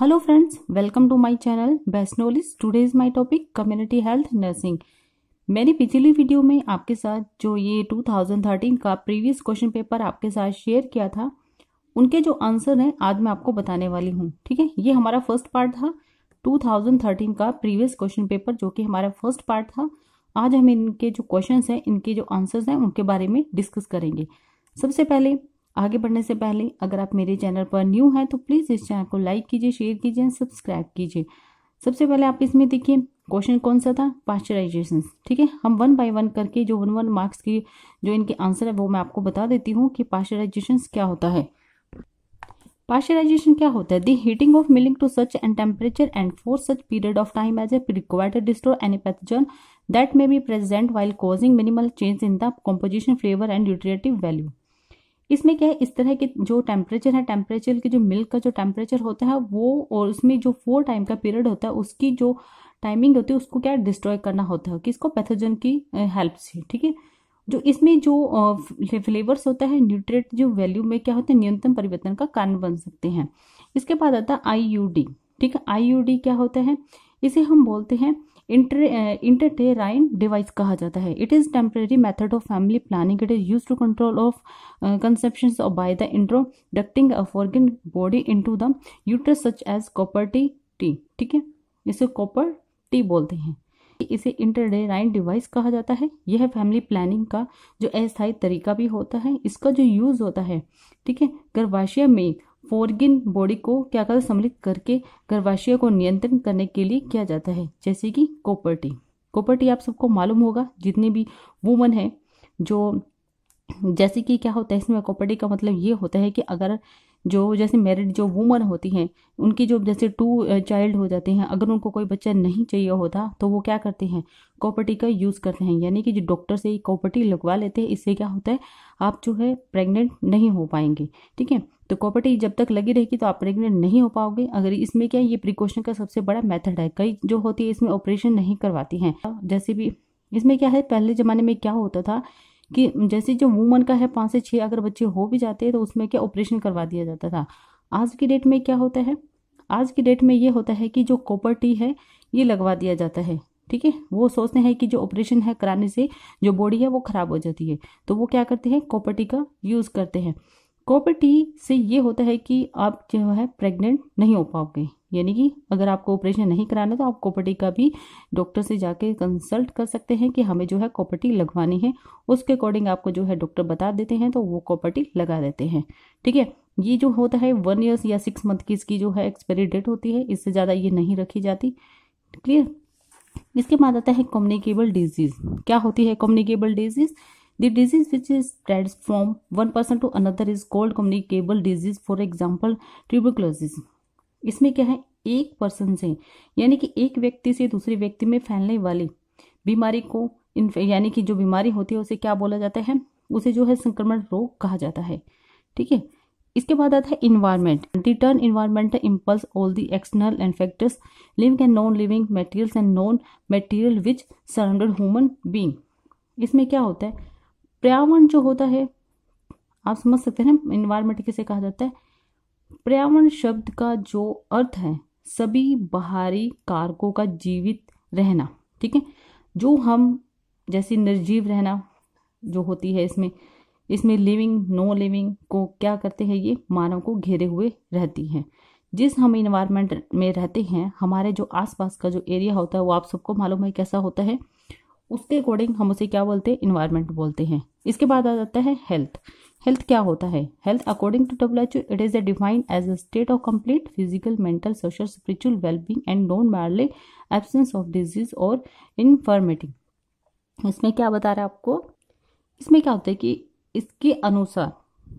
Hello friends welcome to my channel best knowledge today is my topic community health nursing मैंने पिछली video में आपके साथ जो ये 2013 का प्रीवियस क्वेश्चन पेपर आपके साथ शेयर किया था उनके जो आंसर हैं आज मैं आपको बताने वाली हूँ ठीक है ये हमारा फर्स्ट पार्ट था टू का प्रीवियस क्वेश्चन पेपर जो कि हमारा फर्स्ट पार्ट था आज हम इनके जो क्वेश्चन हैं इनके जो आंसर्स हैं उनके बारे में डिस्कस करेंगे सबसे पहले आगे बढ़ने से पहले अगर आप मेरे चैनल पर न्यू हैं तो प्लीज़ इस चैनल को लाइक कीजिए शेयर कीजिए एंड सब्सक्राइब कीजिए सबसे पहले आप इसमें देखिए क्वेश्चन कौन सा था पास्चराइजेशन ठीक है हम वन बाय वन करके जो वन वन मार्क्स की जो इनके आंसर है वो मैं आपको बता देती हूँ कि पास्चराइजेशन क्या होता है पास्चराइजेशन क्या होता है the heating of milling to such and temperature and for such period of time as a required to any that may be present while causing minimal change in the composition flavour and nutritive value इसमें क्या है इस तरह के जो temperature है temperature के जो मिल्क का जो टेम्परेचर होता है वो और उसमें जो फोर टाइम का पीरियड होता है उसकी जो टाइमिंग होती है उसको क्या डिस्ट्रॉय करना होता है किसको पैथोजन की हेल्प से ठीक है जो इसमें जो फ्लेवर्स होता है न्यूट्रेट जो वैल्यू में क्या होता है न्यूनतम परिवर्तन का कारण बन सकते हैं इसके बाद आता है आई ठीक है आई क्या होता है इसे हम बोलते हैं इंटर इंटरटेराइन डिवाइस कहा जाता है it is temporary method of family planning it is use to control of conception by the introducing a foreign body into the uterus such as copper T ठीक है इसे कॉपर टी बोलते हैं इसे इंटरडेराइन device कहा जाता है यह फैमिली प्लानिंग का जो अस्थायी तरीका भी होता है इसका जो यूज़ होता है ठीक है गर्भाशय में फोरगिन बॉडी को क्या कर सम्मिलित करके गर्भाशय को नियंत्रण करने के लिए किया जाता है जैसे कि कोपर्टी कोपर्टी आप सबको मालूम होगा जितने भी वुमन है जो जैसे कि क्या होता है इसमें कोपर्टी का मतलब ये होता है कि अगर जो जैसे मैरिड जो वुमन होती हैं उनकी जो जैसे टू चाइल्ड हो जाते हैं अगर उनको कोई बच्चा नहीं चाहिए होता तो वो क्या करते हैं कॉपर्टी का यूज़ करते हैं यानी कि जो डॉक्टर से कॉपर्टी लगवा लेते हैं इससे क्या होता है आप जो है प्रेग्नेंट नहीं हो पाएंगे ठीक है तो कॉपर्टी जब तक लगी रहेगी तो आप प्रेग्नेंट नहीं हो पाओगे अगर इसमें क्या है ये प्रिकॉशन का सबसे बड़ा मेथड है कई जो होती है इसमें ऑपरेशन नहीं करवाती हैं जैसे भी इसमें क्या है पहले ज़माने में क्या होता था कि जैसे जो वूमन का है पाँच से छः अगर बच्चे हो भी जाते हैं तो उसमें क्या ऑपरेशन करवा दिया जाता था आज की डेट में क्या होता है आज की डेट में ये होता है कि जो कॉपर टी है ये लगवा दिया जाता है ठीक है वो सोचते हैं कि जो ऑपरेशन है कराने से जो बॉडी है वो ख़राब हो जाती है तो वो क्या करते हैं कॉपर टी का यूज़ करते हैं कॉपर्टी से ये होता है कि आप जो है प्रेग्नेंट नहीं हो पाओगे यानी कि अगर आपको ऑपरेशन नहीं कराना तो आप कॉपर्टी का भी डॉक्टर से जाके कंसल्ट कर सकते हैं कि हमें जो है कॉपर्टी लगवानी है उसके अकॉर्डिंग आपको जो है डॉक्टर बता देते हैं तो वो कॉपर्टी लगा देते हैं ठीक है ये जो होता है वन ईयर्स या सिक्स मंथ की इसकी जो है एक्सपायरी डेट होती है इससे ज़्यादा ये नहीं रखी जाती क्लियर इसके बाद आता है कम्युनिकेबल डिजीज़ क्या होती है communicable disease The disease which spreads from one person to another is called communicable disease. For example, tuberculosis. इसमें क्या है एक पर्सन से यानी कि एक व्यक्ति से दूसरे व्यक्ति में फैलने वाली बीमारी को यानी कि जो बीमारी होती है उसे क्या बोला जाता है उसे जो है संक्रमण रोग कहा जाता है ठीक है इसके बाद आता है environment return environmental impulse all the external and factors living and non living materials and non material which surrounded human being इसमें क्या होता है पर्यावरण जो होता है आप समझ सकते हैं ना इन्वायरमेंट किसे कहा जाता है पर्यावरण शब्द का जो अर्थ है सभी बाहरी कारकों का जीवित रहना ठीक है जो हम जैसे निर्जीव रहना जो होती है इसमें इसमें लिविंग नो लिविंग को क्या करते हैं ये मानव को घेरे हुए रहती हैं जिस हम इन्वायरमेंट में रहते हैं हमारे जो आसपास का जो एरिया होता है वो आप सबको मालूम है कैसा होता है उसके अकॉर्डिंग हम उसे क्या बोलते हैं इन्वायरमेंट बोलते हैं इसके बाद आ जाता है हेल्थ हेल्थ क्या होता है health according to W H it is defined as a state of complete physical mental social spiritual wellbeing and non merely absence of disease और इनफर्मिटी इसमें क्या बता रहा है आपको इसमें क्या होता है कि इसके अनुसार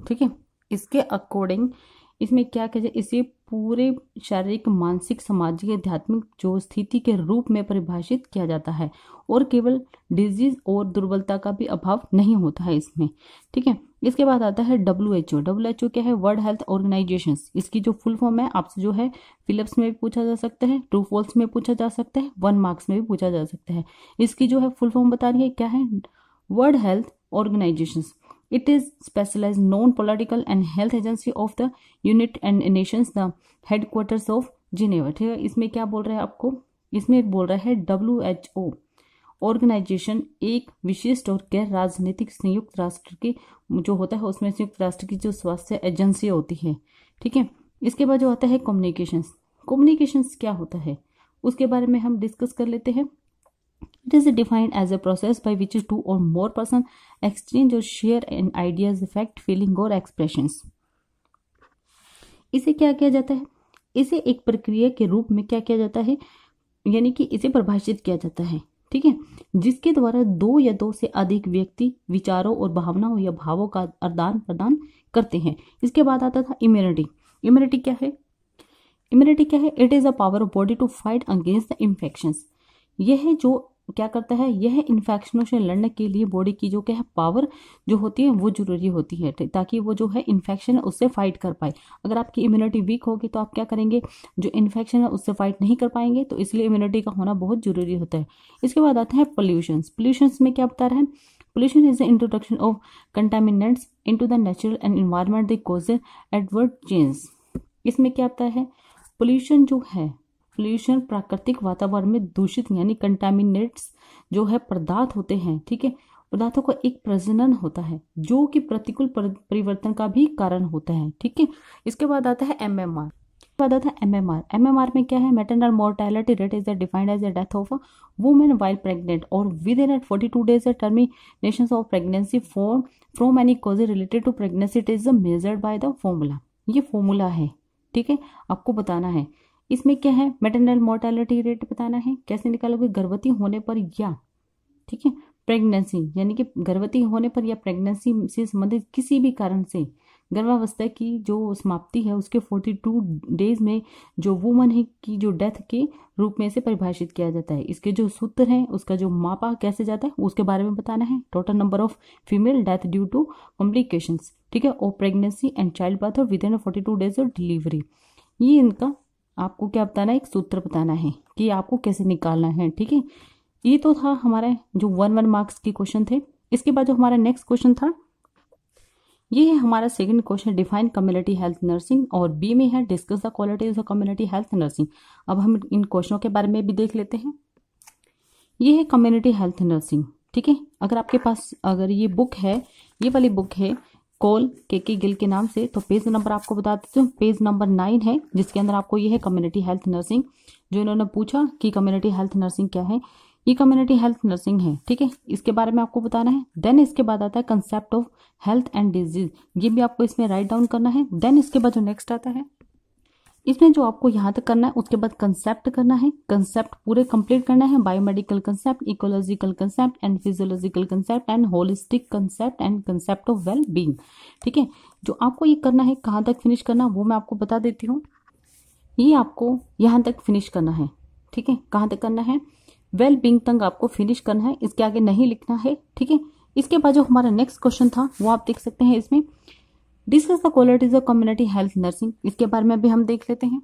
ठीक है इसके अकॉर्डिंग इसमें क्या कह जाए इसी पूरे शारीरिक मानसिक सामाजिक आध्यात्मिक जो स्थिति के रूप में परिभाषित किया जाता है और केवल डिजीज और दुर्बलता का भी अभाव नहीं होता है इसमें ठीक है इसके बाद आता है W H O W H O क्या है वर्ल्ड हेल्थ ऑर्गेनाइजेशन इसकी जो फुल फॉर्म है आपसे जो है फिलिप्स में भी पूछा जा सकता है ट्रू फॉल्स में पूछा जा सकता है वन मार्क्स में भी पूछा जा सकता है इसकी जो है फुल फॉर्म बता रही है क्या है world health organisation It is specialized non-political and health agency of the unit and nations the headquarters of Geneva ठीक है इसमें क्या बोल रहा है आपको इसमें बोल रहा है डब्ल्यू एच ओ ऑर्गेनाइजेशन एक विशिष्ट और गैर राजनीतिक संयुक्त राष्ट्र की जो होता है उसमें संयुक्त राष्ट्र की जो स्वास्थ्य एजेंसी होती है ठीक है इसके बाद जो आता है कम्युनिकेशंस कम्युनिकेशंस क्या होता है उसके बारे में हम डिस्कस कर लेते हैं It is defined as a process by which two or more persons exchange or share an ideas, fact, feeling और expressions. इसे क्या किया जाता है इसे एक प्रक्रिया के रूप में क्या किया जाता है यानी कि इसे परिभाषित किया जाता है ठीक है जिसके द्वारा दो या दो से अधिक व्यक्ति विचारों और भावनाओं या भावों का आदान प्रदान करते हैं इसके बाद आता था इम्यूनिटी इम्यूनिटी क्या है इम्यूनिटी क्या है it is a power of body to fight against the infection यह है जो क्या करता है यह इन्फेक्शनों से लड़ने के लिए बॉडी की जो क्या है पावर जो होती है वो जरूरी होती है ताकि वो जो है इन्फेक्शन है उससे फाइट कर पाए अगर आपकी इम्यूनिटी वीक होगी तो आप क्या करेंगे जो इन्फेक्शन है उससे फाइट नहीं कर पाएंगे तो इसलिए इम्यूनिटी का होना बहुत जरूरी होता है इसके बाद आता है पोल्यूशन पोल्यूशन में क्या बता रहा है pollution is the introduction of contaminants into the natural and that causes adverse change इसमें क्या आता है पोल्यूशन जो है पोल्यूशन प्राकृतिक वातावरण में दूषित यानी कंटामिनेट्स जो है पदार्थ होते हैं ठीक है पदार्थों का एक प्रजनन होता है जो कि प्रतिकूल परिवर्तन का भी कारण होता है ठीक है इसके बाद आता है एम एम आर बाद आता है M M R M M R में क्या है maternal mortality rate is defined as a death of women while pregnant और within at forty two days termination of pregnancy for from any cause related to pregnancy it is measured by the formula ये formula है ठीक है आपको बताना है इसमें क्या है मेटरनल मोर्टेलिटी रेट बताना है कैसे निकालोगे गर्भवती होने पर या ठीक है प्रेगनेंसी यानी कि गर्भवती होने पर या प्रेगनेंसी से संबंधित किसी भी कारण से गर्भावस्था की जो समाप्ति है उसके फोर्टी टू डेज में जो वुमन है कि जो डेथ के रूप में से परिभाषित किया जाता है इसके जो सूत्र हैं उसका जो मापा कैसे जाता है उसके बारे में बताना है total number of female death due to complications ठीक है और प्रेगनेंसी एंड चाइल्ड बर्थ और within forty two days और डिलीवरी ये इनका आपको क्या बताना है एक सूत्र बताना है कि आपको कैसे निकालना है ठीक है ये तो था हमारे जो वन वन मार्क्स के क्वेश्चन थे इसके बाद जो हमारा नेक्स्ट क्वेश्चन था ये है हमारा second question define community health nursing और बी में है discuss the quality of community health nursing अब हम इन क्वेश्चनों के बारे में भी देख लेते हैं ये है कम्युनिटी हेल्थ नर्सिंग ठीक है अगर आपके पास अगर ये बुक है ये वाली बुक है कॉल के के गिल के नाम से तो पेज नंबर आपको बता देती हूँ पेज नंबर नाइन है जिसके अंदर आपको ये है कम्युनिटी हेल्थ नर्सिंग जो इन्होंने पूछा कि कम्युनिटी हेल्थ नर्सिंग क्या है ये कम्युनिटी हेल्थ नर्सिंग है ठीक है इसके बारे में आपको बताना है देन इसके बाद आता है concept of health and disease ये भी आपको इसमें राइट डाउन करना है देन इसके बाद जो नेक्स्ट आता है इसमें जो आपको यहाँ तक करना है उसके बाद कंसेप्ट करना है कंसेप्ट पूरे कंप्लीट करना है biomedical concept ecological concept and physiological concept and holistic concept and concept of well being ठीक है जो आपको ये करना है कहाँ तक फिनिश करना वो मैं आपको बता देती हूँ ये आपको यहाँ तक फिनिश करना है ठीक है कहाँ तक करना है वेल बींग तक आपको फिनिश करना है इसके आगे नहीं लिखना है ठीक है इसके बाद जो हमारा नेक्स्ट क्वेश्चन था वो आप देख सकते हैं इसमें discuss the qualities of community health nursing इसके बारे में भी हम देख लेते हैं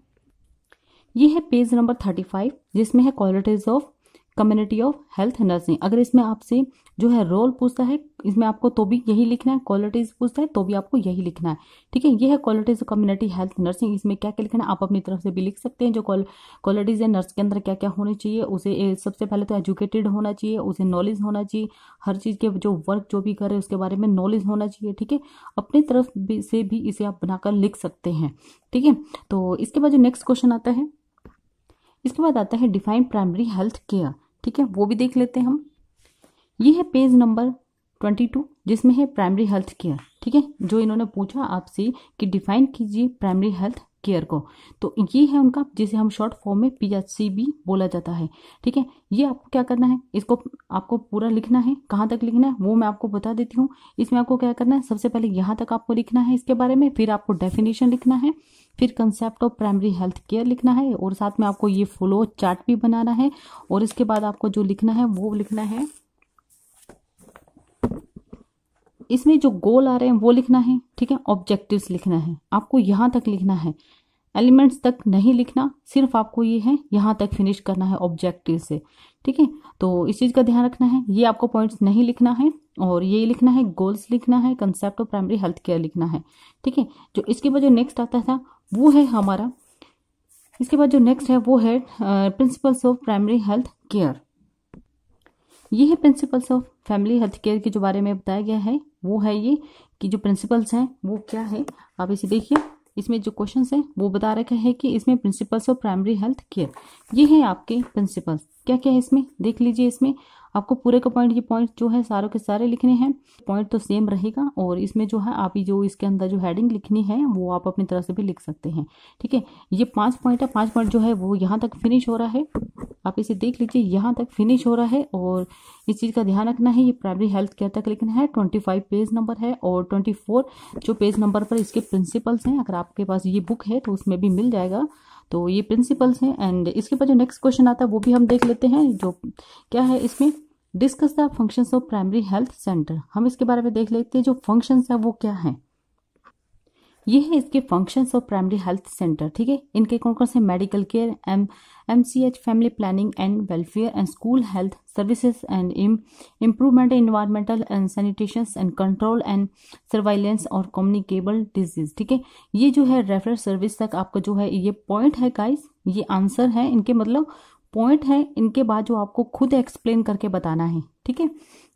ये है पेज नंबर थर्टी फाइव जिसमें है qualities of community of health nursing अगर इसमें आपसे जो है रोल पूछता है इसमें आपको तो भी यही लिखना है क्वालिटीज पूछता है तो भी आपको यही लिखना है ठीक है ये है qualities of community health nursing इसमें क्या क्या लिखना है आप अपनी तरफ से भी लिख सकते हैं जो क्वालिटीज है नर्स के अंदर क्या क्या होनी चाहिए उसे सबसे पहले तो एजुकेटेड होना चाहिए उसे नॉलेज होना चाहिए हर चीज़ के जो वर्क जो भी करे उसके बारे में नॉलेज होना चाहिए ठीक है अपनी तरफ से भी इसे आप बनाकर लिख सकते हैं ठीक है तो इसके बाद जो नेक्स्ट क्वेश्चन आता है इसके बाद आता है डिफाइन प्राइमरी हेल्थ केयर ठीक है वो भी देख लेते हैं हम ये है पेज नंबर ट्वेंटी टू जिसमें है प्राइमरी हेल्थ केयर ठीक है जो इन्होंने पूछा आपसे कि डिफाइन कीजिए प्राइमरी हेल्थ केयर को तो ये है उनका जिसे हम शॉर्ट फॉर्म में पीएचसीबी बोला जाता है ठीक है ये आपको क्या करना है इसको आपको पूरा लिखना है कहाँ तक लिखना है वो मैं आपको बता देती हूँ इसमें आपको क्या करना है सबसे पहले यहाँ तक आपको लिखना है इसके बारे में फिर आपको डेफिनेशन लिखना है फिर concept of primary health care लिखना है और साथ में आपको ये फ्लो चार्ट भी बनाना है और इसके बाद आपको जो लिखना है वो लिखना है इसमें जो गोल आ रहे हैं वो लिखना है ठीक है ऑब्जेक्टिव्स लिखना है आपको यहां तक लिखना है एलिमेंट्स तक नहीं लिखना सिर्फ आपको ये है यहाँ तक फिनिश करना है ऑब्जेक्टिव से ठीक है तो इस चीज़ का ध्यान रखना है ये आपको पॉइंट्स नहीं लिखना है और ये लिखना है गोल्स लिखना है concept of primary health care लिखना है ठीक है जो इसके बाद जो नेक्स्ट आता था वो है हमारा इसके बाद जो नेक्स्ट है वो है principles of primary health care ये है principles of family health care के जो बारे में बताया गया है वो है ये कि जो प्रिंसिपल्स हैं वो क्या है आप इसे देखिए इसमें जो क्वेश्चन है वो बता रखा है कि इसमें principles of primary health care ये है आपके प्रिंसिपल्स क्या क्या है इसमें देख लीजिए इसमें आपको पूरे का पॉइंट ये पॉइंट जो है सारों के सारे लिखने हैं पॉइंट तो सेम रहेगा और इसमें जो है आप जो इसके अंदर जो हेडिंग लिखनी है वो आप अपनी तरह से भी लिख सकते हैं ठीक है ये पाँच पॉइंट है पाँच पॉइंट जो है वो यहाँ तक फिनिश हो रहा है आप इसे देख लीजिए यहाँ तक फिनिश हो रहा है और इस चीज़ का ध्यान रखना है ये प्राइमरी हेल्थ केयर तक लिखना है ट्वेंटी फाइव पेज नंबर है और ट्वेंटी फोर जो पेज नंबर पर इसके प्रिंसिपल्स हैं अगर आपके पास ये बुक है तो उसमें भी मिल जाएगा तो ये प्रिंसिपल्स हैं एंड इसके बाद जो नेक्स्ट क्वेश्चन आता है वो भी हम देख लेते हैं जो क्या है इसमें discuss the functions of primary health center हम इसके बारे में देख लेते हैं जो फंक्शंस है वो क्या है ये है इसके functions of primary health center ठीक है इनके कौन कौन से medical care M M C H family planning and welfare and school health services and improvement environmental and sanitation and control and surveillance और कम्युनिकेबल डिजीज ठीक है ये जो है रेफर सर्विस तक आपका जो है ये पॉइंट है गाइस ये आंसर है इनके मतलब पॉइंट है इनके बाद जो आपको खुद एक्सप्लेन करके बताना है ठीक है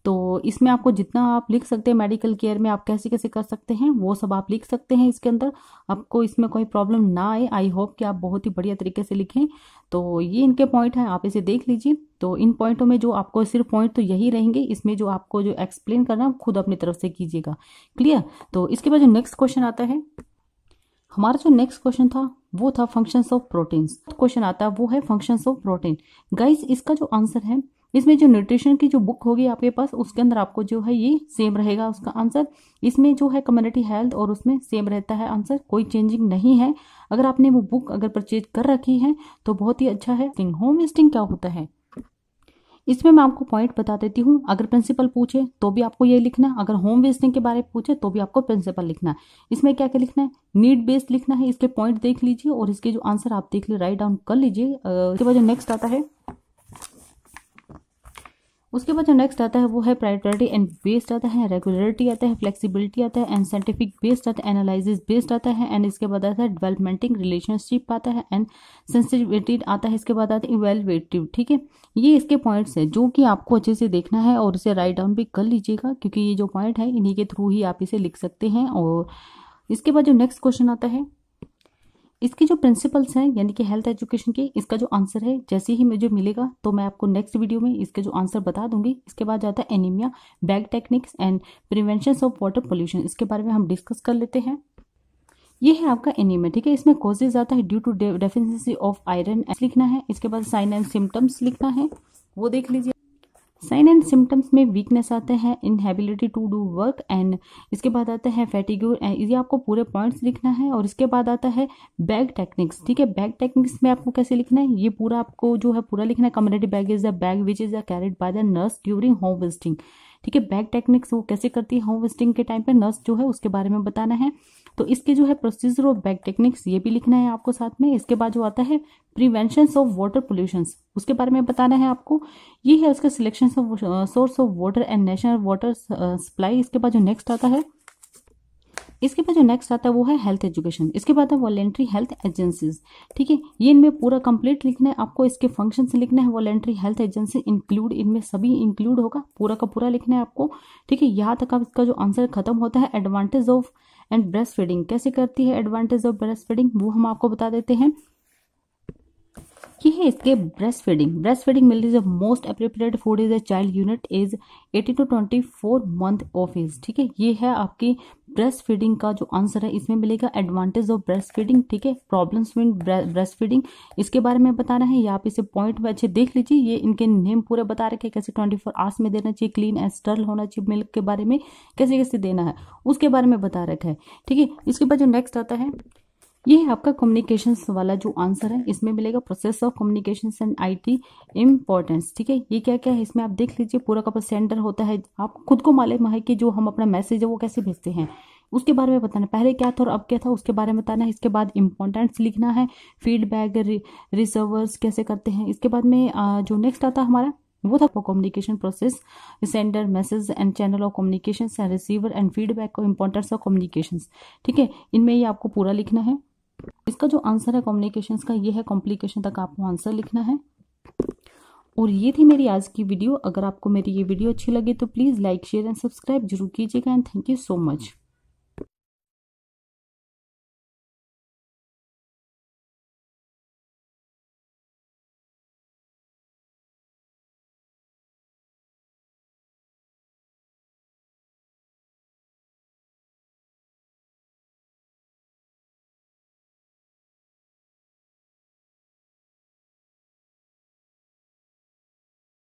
तो इसमें आपको जितना आप लिख सकते हैं मेडिकल केयर में आप कैसे कैसे कर सकते हैं वो सब आप लिख सकते हैं इसके अंदर आपको इसमें कोई प्रॉब्लम ना आए आई होप कि आप बहुत ही बढ़िया तरीके से लिखें तो ये इनके पॉइंट हैं आप इसे देख लीजिए तो इन पॉइंटों में जो आपको सिर्फ पॉइंट तो यही रहेंगे इसमें जो आपको जो एक्सप्लेन करना है खुद अपनी तरफ से कीजिएगा क्लियर तो इसके बाद जो नेक्स्ट क्वेश्चन आता है हमारा जो नेक्स्ट क्वेश्चन था वो था फंक्शन ऑफ प्रोटीन क्वेश्चन आता है वो है फंक्शन ऑफ प्रोटीन गाइस इसका जो आंसर है इसमें जो न्यूट्रिशन की जो बुक होगी आपके पास उसके अंदर आपको जो है ये सेम रहेगा उसका आंसर इसमें जो है कम्युनिटी हेल्थ और उसमें सेम रहता है आंसर कोई चेंजिंग नहीं है अगर आपने वो बुक अगर परचेज कर रखी है तो बहुत ही अच्छा है होम स्टिंग क्या होता है इसमें मैं आपको पॉइंट बता देती हूँ अगर प्रिंसिपल पूछे तो भी आपको ये लिखना है अगर होम वेस्टिंग के बारे में पूछे तो भी आपको प्रिंसिपल लिखना है इसमें क्या क्या लिखना है नीड बेस्ड लिखना है इसके पॉइंट देख लीजिए और इसके जो आंसर आप देख लीजिए राइट डाउन कर लीजिए इसके बाद जो नेक्स्ट आता है उसके बाद जो नेक्स्ट आता है वो है प्रायोरिटी एंड बेस्ड आता है रेगुलरिटी आता है फ्लेक्सिबिलिटी आता है एंड साइंटिफिक बेस्ड आता है एनालिसिस बेस्ड आता है एंड इसके बाद आता है डेवलपमेंटिंग रिलेशनशिप आता है एंड सेंसिटिविटी आता है इसके बाद आता है इवेलुएटिव ठीक है ये इसके पॉइंट्स हैं जो कि आपको अच्छे से देखना है और इसे राइट डाउन भी कर लीजिएगा क्योंकि ये जो पॉइंट है इन्हीं के थ्रू ही आप इसे लिख सकते हैं और इसके बाद जो नेक्स्ट क्वेश्चन आता है इसके जो प्रिंसिपल्स हैं यानी कि हेल्थ एजुकेशन के इसका जो आंसर है जैसे ही मुझे मिलेगा तो मैं आपको नेक्स्ट वीडियो में इसके जो आंसर बता दूंगी इसके बाद जाता है anaemia bag techniques and prevention of water pollution इसके बारे में हम डिस्कस कर लेते हैं ये है आपका एनीमिया ठीक है इसमें कोजेज आता है due to deficiency of iron लिखना है इसके बाद साइन एंड सिम्टम्स लिखना है वो देख लीजिए साइन एंड सिम्टम्स में वीकनेस आते हैं inability to do work and इसके बाद आता है एंड ये आपको पूरे पॉइंट्स लिखना है और इसके बाद आता है बैग टेक्निक्स ठीक है बैग टेक्निक्स में आपको कैसे लिखना है ये पूरा आपको जो है पूरा लिखना है community bag is the bag which is a carried by the nurse during home visiting ठीक है बैग टेक्निक्स वो कैसे करती है होमवेस्टिंग के टाइम पे नर्स जो है उसके बारे में बताना है तो इसके जो है प्रोसीजर ऑफ बैग टेक्निक्स ये भी लिखना है आपको साथ में इसके बाद जो आता है प्रिवेंशन ऑफ वाटर पोल्यूशन उसके बारे में बताना है आपको ये है उसका selection of source of water and national water supply इसके बाद जो नेक्स्ट आता है इसके बाद जो नेक्स्ट आता है वो है हेल्थ एजुकेशन इसके बाद है वॉलेंट्री हेल्थ एजेंसीज ठीक है ये इनमें पूरा कंप्लीट लिखना है आपको इसके फंक्शन से लिखना है वॉलेंट्री हेल्थ एजेंसी इंक्लूड इनमें सभी इंक्लूड होगा पूरा का पूरा लिखना है आपको ठीक है यहाँ तक आप इसका जो आंसर खत्म होता है advantage of and breast feeding कैसे करती है एडवांटेज ऑफ ब्रेस्ट फीडिंग वो हम आपको बता देते हैं ये है इसके breast feeding breast feeding milk the most appropriate food is a child unit is 18 to 24 month of age ठीक है ये है आपकी ब्रेस्ट फीडिंग का जो आंसर है इसमें मिलेगा एडवांटेज ऑफ ब्रेस्ट फीडिंग ठीक है प्रॉब्लम्स विन ब्रेस्ट फीडिंग इसके बारे में बता रहे हैं या आप इसे पॉइंट में अच्छे देख लीजिए ये इनके नेम पूरे बता रखे कैसे ट्वेंटी फोर आवर्स में देना चाहिए क्लीन एंड स्टर्ल होना चाहिए मिल्क के बारे में कैसे कैसे देना है उसके बारे में बता रखा है ठीक है इसके बाद जो नेक्स्ट आता है ये है आपका कम्युनिकेशन वाला जो आंसर है इसमें मिलेगा process of communication and its importance ठीक है ये क्या क्या है इसमें आप देख लीजिए पूरा का सेंडर होता है आप खुद को मालूम है कि जो हम अपना मैसेज है वो कैसे भेजते हैं उसके बारे में बताना पहले क्या था और अब क्या था उसके बारे में बताना है इसके बाद इम्पोर्टेंट्स लिखना है फीडबैक रिसर्वर्स कैसे करते हैं इसके बाद में जो नेक्स्ट आता है हमारा वो था communication process sender message and channel of communication receiver and feedback और इम्पोर्टेंस ऑफ कम्युनिकेशन ठीक है इनमें ये आपको पूरा लिखना है इसका जो आंसर है कॉम्युनिकेशन का ये है कॉम्प्लिकेशन तक आपको आंसर लिखना है और ये थी मेरी आज की वीडियो अगर आपको मेरी ये वीडियो अच्छी लगे तो please like share and subscribe जरूर कीजिएगा and thank you so much